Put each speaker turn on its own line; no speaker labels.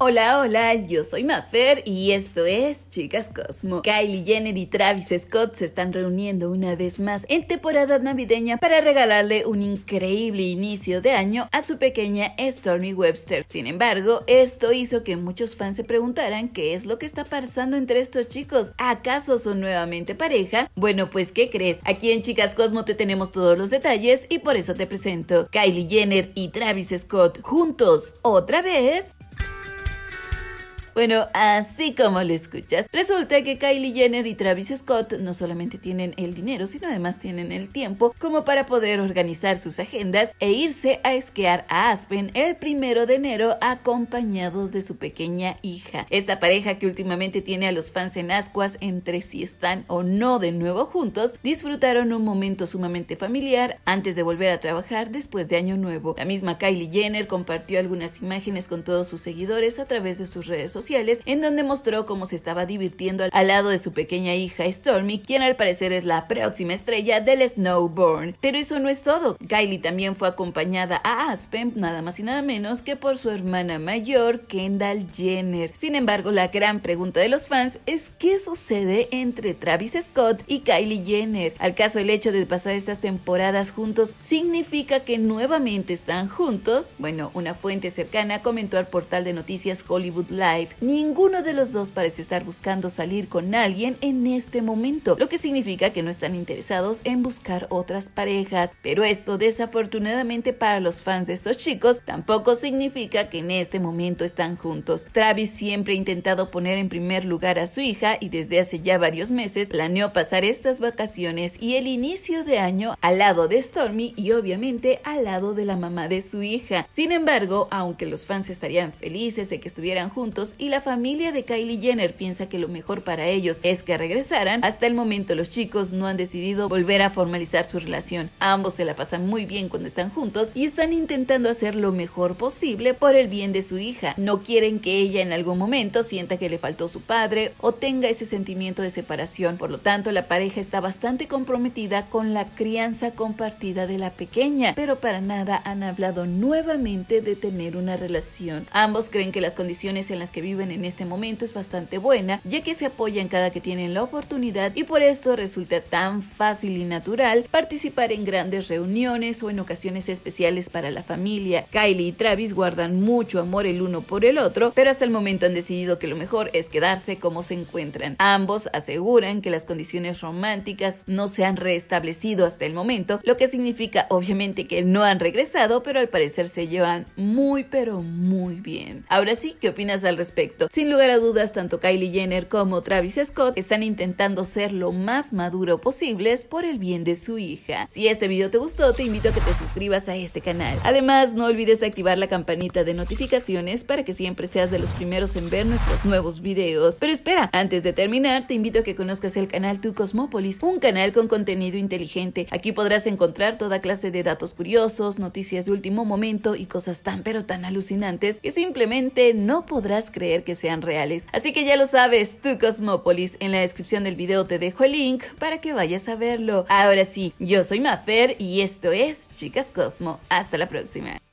Hola, hola, yo soy Mafer y esto es Chicas Cosmo. Kylie Jenner y Travis Scott se están reuniendo una vez más en temporada navideña para regalarle un increíble inicio de año a su pequeña Stormy Webster. Sin embargo, esto hizo que muchos fans se preguntaran qué es lo que está pasando entre estos chicos. ¿Acaso son nuevamente pareja? Bueno, pues ¿qué crees? Aquí en Chicas Cosmo te tenemos todos los detalles y por eso te presento Kylie Jenner y Travis Scott juntos otra vez. Bueno, así como lo escuchas. Resulta que Kylie Jenner y Travis Scott no solamente tienen el dinero, sino además tienen el tiempo como para poder organizar sus agendas e irse a esquiar a Aspen el primero de enero acompañados de su pequeña hija. Esta pareja que últimamente tiene a los fans en ascuas entre si están o no de nuevo juntos, disfrutaron un momento sumamente familiar antes de volver a trabajar después de Año Nuevo. La misma Kylie Jenner compartió algunas imágenes con todos sus seguidores a través de sus redes sociales en donde mostró cómo se estaba divirtiendo al lado de su pequeña hija Stormy, quien al parecer es la próxima estrella del Snowborn. Pero eso no es todo. Kylie también fue acompañada a Aspen, nada más y nada menos que por su hermana mayor, Kendall Jenner. Sin embargo, la gran pregunta de los fans es qué sucede entre Travis Scott y Kylie Jenner. Al caso, el hecho de pasar estas temporadas juntos significa que nuevamente están juntos. Bueno, una fuente cercana comentó al portal de noticias Hollywood Live. Ninguno de los dos parece estar buscando salir con alguien en este momento, lo que significa que no están interesados en buscar otras parejas. Pero esto desafortunadamente para los fans de estos chicos tampoco significa que en este momento están juntos. Travis siempre ha intentado poner en primer lugar a su hija y desde hace ya varios meses planeó pasar estas vacaciones y el inicio de año al lado de Stormy y obviamente al lado de la mamá de su hija. Sin embargo, aunque los fans estarían felices de que estuvieran juntos y la familia de Kylie Jenner piensa que lo mejor para ellos es que regresaran, hasta el momento los chicos no han decidido volver a formalizar su relación. Ambos se la pasan muy bien cuando están juntos y están intentando hacer lo mejor posible por el bien de su hija. No quieren que ella en algún momento sienta que le faltó su padre o tenga ese sentimiento de separación. Por lo tanto, la pareja está bastante comprometida con la crianza compartida de la pequeña, pero para nada han hablado nuevamente de tener una relación. Ambos creen que las condiciones en las que viven en este momento es bastante buena, ya que se apoyan cada que tienen la oportunidad y por esto resulta tan fácil y natural participar en grandes reuniones o en ocasiones especiales para la familia. Kylie y Travis guardan mucho amor el uno por el otro, pero hasta el momento han decidido que lo mejor es quedarse como se encuentran. Ambos aseguran que las condiciones románticas no se han restablecido hasta el momento, lo que significa obviamente que no han regresado, pero al parecer se llevan muy pero muy bien. Ahora sí, ¿qué opinas al respecto? Sin lugar a dudas, tanto Kylie Jenner como Travis Scott están intentando ser lo más maduro posibles por el bien de su hija. Si este video te gustó, te invito a que te suscribas a este canal. Además, no olvides activar la campanita de notificaciones para que siempre seas de los primeros en ver nuestros nuevos videos. Pero espera, antes de terminar, te invito a que conozcas el canal Tu Cosmópolis, un canal con contenido inteligente. Aquí podrás encontrar toda clase de datos curiosos, noticias de último momento y cosas tan pero tan alucinantes que simplemente no podrás creer que sean reales. Así que ya lo sabes, tu Cosmópolis. En la descripción del video te dejo el link para que vayas a verlo. Ahora sí, yo soy Mafer y esto es Chicas Cosmo. Hasta la próxima.